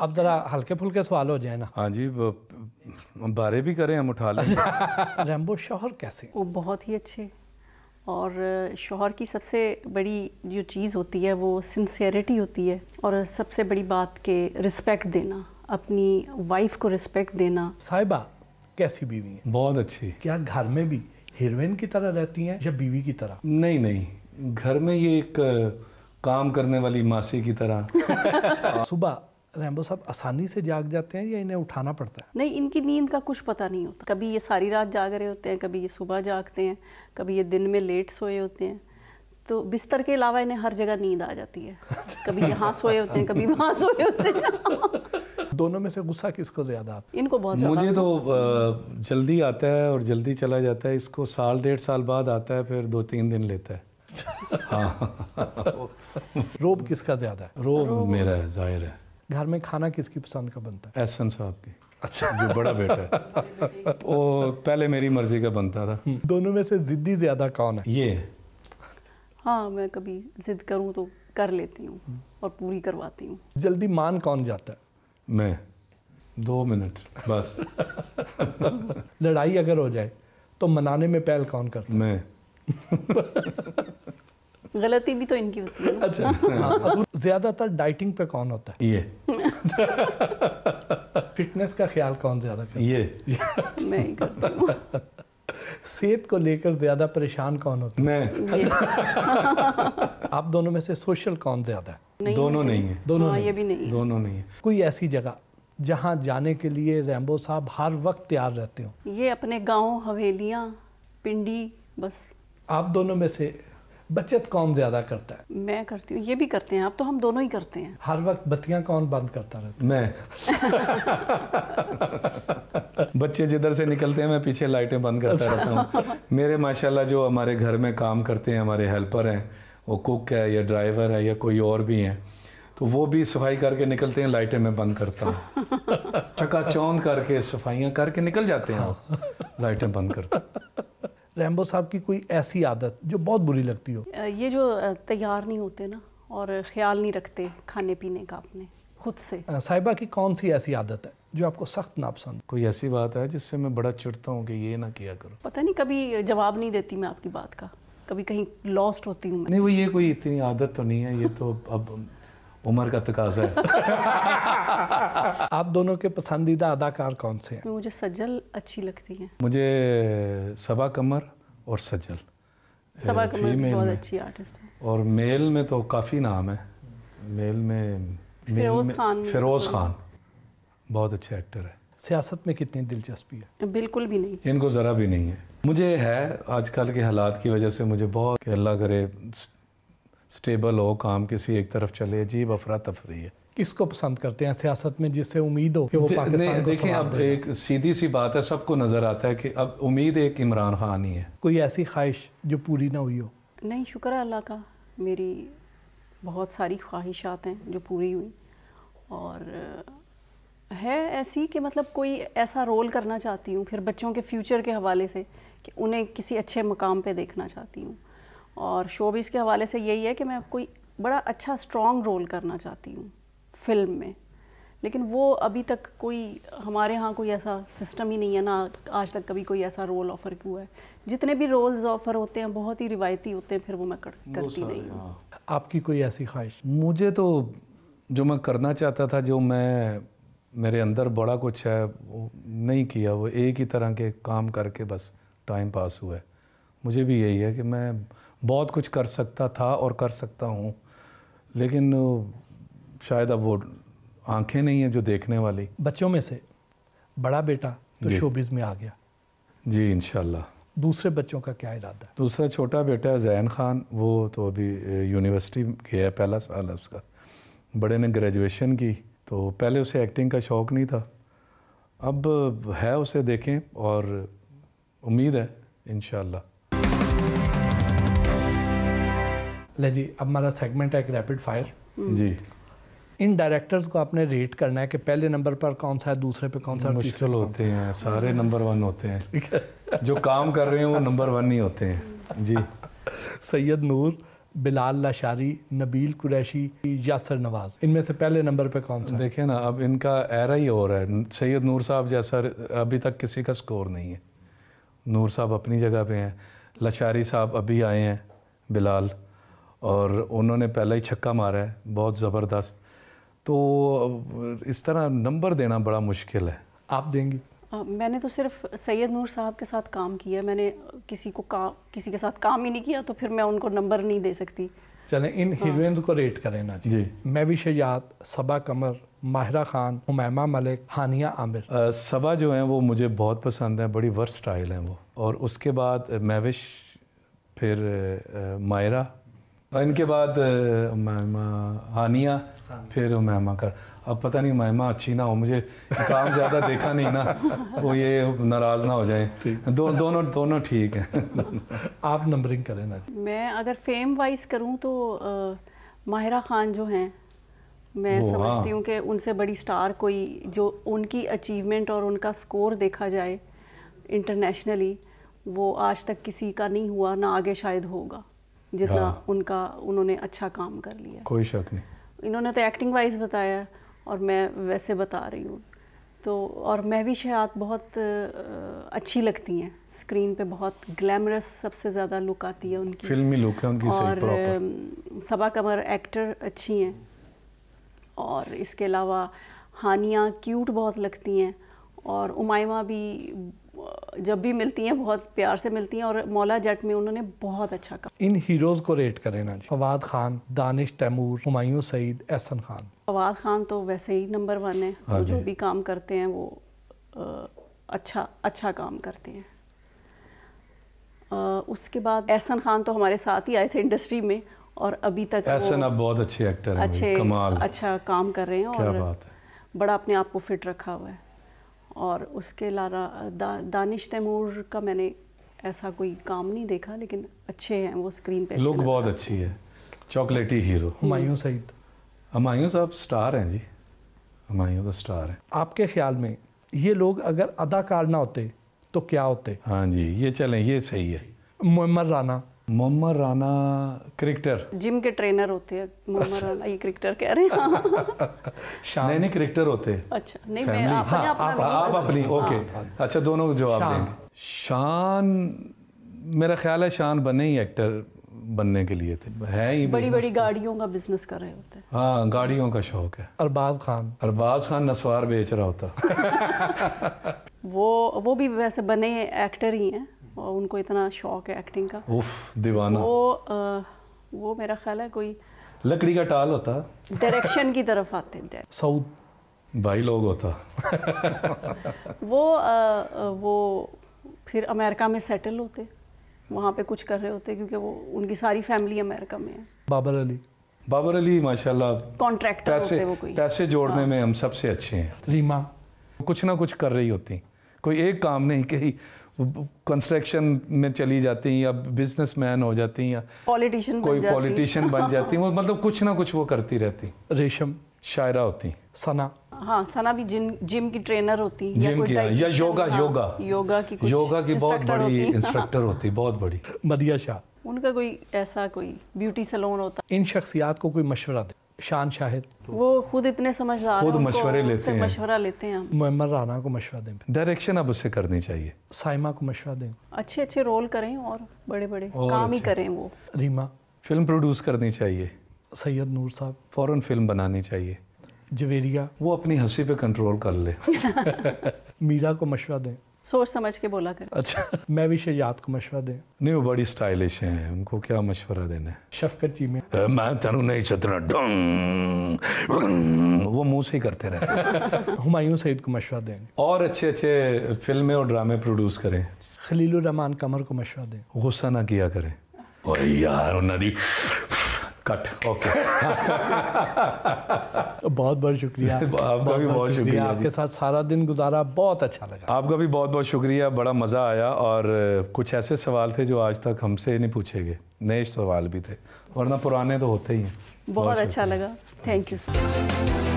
अब ज़रा हल्के फुल्के सवाल हो जाए ना हाँ जी बारे भी करें हम उठा लें अच्छा, रैम्बो शोहर कैसे वो बहुत ही अच्छे और शोहर की सबसे बड़ी जो चीज़ होती है वो सिंसियरिटी होती है और सबसे बड़ी बात के रिस्पेक्ट देना अपनी वाइफ को रिस्पेक्ट देना साहिबा कैसी बीवी है बहुत अच्छी क्या घर में भी हीरोइन की तरह रहती हैं या बीवी की तरह नहीं नहीं घर में ये एक काम करने वाली मासी की तरह सुबह रैम्बो साहब आसानी से जाग जाते हैं या इन्हें उठाना पड़ता है नहीं इनकी नींद का कुछ पता नहीं होता कभी ये सारी रात जाग रहे होते हैं कभी ये सुबह जागते हैं कभी ये दिन में लेट सोए होते हैं तो बिस्तर के अलावा इन्हें हर जगह नींद आ जाती है कभी यहाँ सोए होते हैं कभी वहाँ सोए होते हैं दोनों में से गुस्सा किसको ज़्यादा आता है इनको बहुत मुझे तो जल्दी आता है और जल्दी चला जाता है इसको साल डेढ़ साल बाद आता है फिर दो तीन दिन लेता है अच्छा। हाँ। रोब किसका ज़्यादा है रोब मेरा है जाहिर है घर में खाना किसकी पसंद का बनता है एहसन साहब की अच्छा जो बड़ा बेटा है वो पहले मेरी मर्जी का बनता था दोनों में से ज़िद्दी ज़्यादा कौन है ये हाँ मैं कभी ज़िद करूँ तो कर लेती हूँ और पूरी करवाती हूँ जल्दी मान कौन जाता है मैं दो मिनट बस लड़ाई अगर हो जाए तो मनाने में पहल कौन करता मैं गलती भी तो इनकी होती है अच्छा हाँ, ज़्यादातर डाइटिंग पे कौन होता है ये फिटनेस का ख्याल कौन ज़्यादा करता ये नहीं करता सेहत को लेकर ज़्यादा परेशान कौन होता मैं आप दोनों में से सोशल कौन ज़्यादा है दोनों तो नहीं है दोनों हाँ, ये भी नहीं दोनों नहीं है कोई ऐसी जगह जहाँ जाने के लिए रैम्बो साहब हर वक्त तैयार रहते हो ये अपने गांव हवेलियाँ पिंडी बस आप दोनों में से बचत कौन ज्यादा करता है मैं करती हूँ ये भी करते हैं आप तो हम दोनों ही करते हैं हर वक्त बत्तियां कौन बंद करता रहता मैं बच्चे जिधर से निकलते हैं मैं पीछे लाइटें बंद करता रहता हूँ मेरे माशाल्लाह जो हमारे घर में काम करते हैं हमारे हेल्पर हैं वो कुक है या ड्राइवर है या कोई और भी हैं तो वो भी सफाई करके निकलते हैं लाइटें मैं बंद करता हूँ चकाचौंध करके सफाइयाँ करके निकल जाते हैं लाइटें बंद करता रैम्बो साहब की कोई ऐसी आदत जो बहुत बुरी लगती हो ये जो तैयार नहीं होते ना और ख्याल नहीं रखते खाने पीने का अपने खुद से साहिबा की कौन सी ऐसी आदत है जो आपको सख्त नापसंद कोई ऐसी बात है जिससे मैं बड़ा चिड़ता हूँ कि ये ना किया करो पता नहीं कभी जवाब नहीं देती मैं आपकी बात का कभी कहीं लॉस्ट होती हूँ नहीं वो ये कोई इतनी आदत तो नहीं है ये तो अब उम्र का तकाजा है आप दोनों के पसंदीदा अदाकार कौन से हैं मुझे सजल अच्छी लगती हैं मुझे सबा कमर और सजल सबा कमर बहुत अच्छी आर्टिस्ट है और मेल में तो काफ़ी नाम है मेल में फिरोज खान फिरोज तो- खान बहुत अच्छे एक्टर है सियासत में कितनी दिलचस्पी है बिल्कुल भी नहीं इनको ज़रा भी नहीं है मुझे है आजकल के हालात की वजह से मुझे बहुत अल्लाह करे स्टेबल हो काम किसी एक तरफ चले अजीब अफरा तफरी है किसको पसंद करते हैं सियासत में जिससे उम्मीद हो कि वो पाकिस्तान को देखिए अब एक सीधी सी बात है सबको नज़र आता है कि अब उम्मीद एक इमरान खान ही है कोई ऐसी ख्वाहिश जो पूरी ना हुई हो नहीं शुक्र अल्लाह का मेरी बहुत सारी ख्वाहिशात हैं जो पूरी हुई और है ऐसी कि मतलब कोई ऐसा रोल करना चाहती हूँ फिर बच्चों के फ्यूचर के हवाले से कि उन्हें किसी अच्छे मकाम पर देखना चाहती हूँ और शोबीज़ के हवाले से यही है कि मैं कोई बड़ा अच्छा स्ट्रॉन्ग रोल करना चाहती हूँ फिल्म में लेकिन वो अभी तक कोई हमारे यहाँ कोई ऐसा सिस्टम ही नहीं है ना आज तक कभी कोई ऐसा रोल ऑफ़र हुआ है जितने भी रोल्स ऑफ़र होते हैं बहुत ही रिवायती होते हैं फिर वो मैं कर, करती नहीं हूँ हाँ। आपकी कोई ऐसी ख्वाहिश मुझे तो जो मैं करना चाहता था जो मैं मेरे अंदर बड़ा कुछ है वो नहीं किया वो एक ही तरह के काम करके बस टाइम पास हुआ है मुझे भी यही है कि मैं बहुत कुछ कर सकता था और कर सकता हूँ लेकिन शायद अब वो आंखें नहीं हैं जो देखने वाली बच्चों में से बड़ा बेटा तो शोबिज में आ गया जी इन दूसरे बच्चों का क्या इरादा है दूसरा छोटा बेटा है जैन खान वो तो अभी यूनिवर्सिटी गया है पहला साल है उसका बड़े ने ग्रेजुएशन की तो पहले उसे एक्टिंग का शौक़ नहीं था अब है उसे देखें और उम्मीद है इन ले जी अब हमारा सेगमेंट है एक रैपिड फायर हम्म। जी इन डायरेक्टर्स को आपने रेट करना है कि पहले नंबर पर कौन सा है दूसरे पे कौन सा मुश्किल होते हैं सारे नंबर वन होते हैं जो काम कर रहे हैं वो नंबर वन ही होते हैं जी सैयद नूर बिलाल लाशारी नबील कुरैशी यासर नवाज इनमें से पहले नंबर पे कौन सा देखिए ना अब इनका एरा ही हो रहा है सैयद नूर साहब जैसा अभी तक किसी का स्कोर नहीं है नूर साहब अपनी जगह पे हैं लाशारी साहब अभी आए हैं बिलाल और उन्होंने पहला ही छक्का मारा है बहुत ज़बरदस्त तो इस तरह नंबर देना बड़ा मुश्किल है आप देंगी मैंने तो सिर्फ सैयद नूर साहब के साथ काम किया मैंने किसी को का किसी के साथ काम ही नहीं किया तो फिर मैं उनको नंबर नहीं दे सकती चलें इन हाँ। हीरोइंस को रेट करें ना जी, मैं भी शजात सबा कमर माहिरा खान हुमैमा मलिक हानिया आमिर आ, सबा जो हैं वो मुझे बहुत पसंद है बड़ी स्टाइल हैं वो और उसके बाद मैविश फिर मायरा और हाँ, इनके बाद महिमा हानिया हाँ। फिर महिमा कर अब पता नहीं महिमा अच्छी ना हो मुझे काम ज़्यादा देखा नहीं ना वो ये नाराज़ ना हो जाए दो दोनों दोनों ठीक हैं आप नंबरिंग करें ना मैं अगर फेम वाइज करूँ तो माहिरा खान जो हैं मैं हाँ। समझती हूँ कि उनसे बड़ी स्टार कोई जो उनकी अचीवमेंट और उनका स्कोर देखा जाए इंटरनेशनली वो आज तक किसी का नहीं हुआ ना आगे शायद होगा जितना हाँ। उनका उन्होंने अच्छा काम कर लिया कोई शक नहीं इन्होंने तो एक्टिंग वाइज बताया और मैं वैसे बता रही हूँ तो और मैं भी शायद बहुत अच्छी लगती हैं स्क्रीन पे बहुत ग्लैमरस सबसे ज़्यादा लुक आती है उनकी फिल्मी लुक है उनकी और सही सबा कमर एक्टर अच्छी हैं और इसके अलावा हानिया क्यूट बहुत लगती हैं और उमायमा भी जब भी मिलती हैं बहुत प्यार से मिलती हैं और मौला जट में उन्होंने बहुत अच्छा कहा इन हीरोज़ को रेट करें ना जी फवाद खान दानिश तैमूर हुमायूं सईद एहसन खान फवाद खान तो वैसे ही नंबर वन है वो जो भी काम करते हैं वो अच्छा अच्छा काम करते हैं उसके बाद एहसन खान तो हमारे साथ ही आए थे इंडस्ट्री में और अभी तक एहसन अब बहुत अच्छे एक्टर हैं अच्छे कमाल अच्छा काम कर रहे हैं और बड़ा अपने आप को फिट रखा हुआ है और उसके अलावा दा, दानिश तैमूर का मैंने ऐसा कोई काम नहीं देखा लेकिन अच्छे हैं वो स्क्रीन पे लुक बहुत अच्छी है चॉकलेटी हीरो हम्म। हमायूं सईद हमायूं साहब स्टार हैं जी हमायूं तो स्टार हैं आपके ख्याल में ये लोग अगर अदाकार ना होते तो क्या होते हाँ जी ये चलें ये सही है मम्मर राना मोहम्मद राना क्रिकेटर जिम के ट्रेनर होते हैं मोहम्मद अच्छा। राना ये क्रिकेटर कह रहे हैं हाँ। नहीं नहीं क्रिकेटर होते अच्छा नहीं मैं आपने हाँ, आप, आप अपनी ओके अच्छा हाँ, दोनों जवाब देंगे शान मेरा ख्याल है शान बने ही एक्टर बनने के लिए थे है ही बड़ी बड़ी गाड़ियों का बिजनेस कर रहे होते हैं हाँ गाड़ियों का शौक है अरबाज खान अरबाज खान नसवार बेच रहा होता वो वो भी वैसे बने एक्टर ही हैं और उनको इतना शौक है एक्टिंग का उफ दीवाना वो आ, वो मेरा ख्याल है कोई लकड़ी का टाल होता डायरेक्शन की तरफ आते हैं साउथ भाई लोग होता वो आ, वो फिर अमेरिका में सेटल होते वहाँ पे कुछ कर रहे होते क्योंकि वो उनकी सारी फैमिली अमेरिका में है बाबर अली बाबर अली माशाल्लाह कॉन्ट्रैक्टर पैसे वो कोई पैसे जोड़ने हाँ। में हम सबसे अच्छे हैं रीमा कुछ ना कुछ कर रही होती कोई एक काम नहीं कही कंस्ट्रक्शन में चली जाती हैं या बिजनेस मैन हो जाती हैं या पॉलिटिशियन कोई पॉलिटिशियन बन जाती हैं वो मतलब कुछ ना कुछ वो करती रहती रेशम शायरा होती सना हाँ सना भी जिम जिम की ट्रेनर होती हाँ, है जिम की या, या योगा हाँ, योगा योगा की कुछ योगा की बहुत बड़ी इंस्ट्रक्टर होती बहुत बड़ी मदिया शाह उनका कोई ऐसा कोई ब्यूटी सलोन होता इन शख्सियात को कोई मशवरा दे शान शाहिद तो वो खुद इतने समझदार खुद मशवरे लेते हैं मशवरा लेते हैं मुमर राना को मशवरा दें डायरेक्शन अब उसे करनी चाहिए साइमा को मशवरा दें अच्छे अच्छे रोल करें और बड़े बड़े और काम अच्छा। ही करें वो रीमा फिल्म प्रोड्यूस करनी चाहिए सैयद नूर साहब फ़ौरन फिल्म बनानी चाहिए जवेरिया वो अपनी हंसी पे कंट्रोल कर ले मीरा को मशवरा दें सोच समझ के बोला कर अच्छा मैं भी शहजाद को मशवरा दे नहीं वो बड़ी स्टाइलिश हैं उनको क्या मशवरा देना है शफकत जी में मैं तेन नहीं चतना वो मुंह से ही करते रहे हुमायूं सईद को मशवरा दें और अच्छे अच्छे फिल्में और ड्रामे प्रोड्यूस करें खलील रहमान कमर को मशवरा दें गुस्सा ना किया करें और यार उन्होंने कट ओके बहुत बहुत शुक्रिया आपका भी बहुत शुक्रिया आपके साथ सारा दिन गुजारा बहुत अच्छा लगा आपका भी बहुत बहुत शुक्रिया बड़ा मज़ा आया और कुछ ऐसे सवाल थे जो आज तक हमसे नहीं पूछे गए नए सवाल भी थे वरना पुराने तो होते ही हैं बहुत अच्छा लगा थैंक यू सर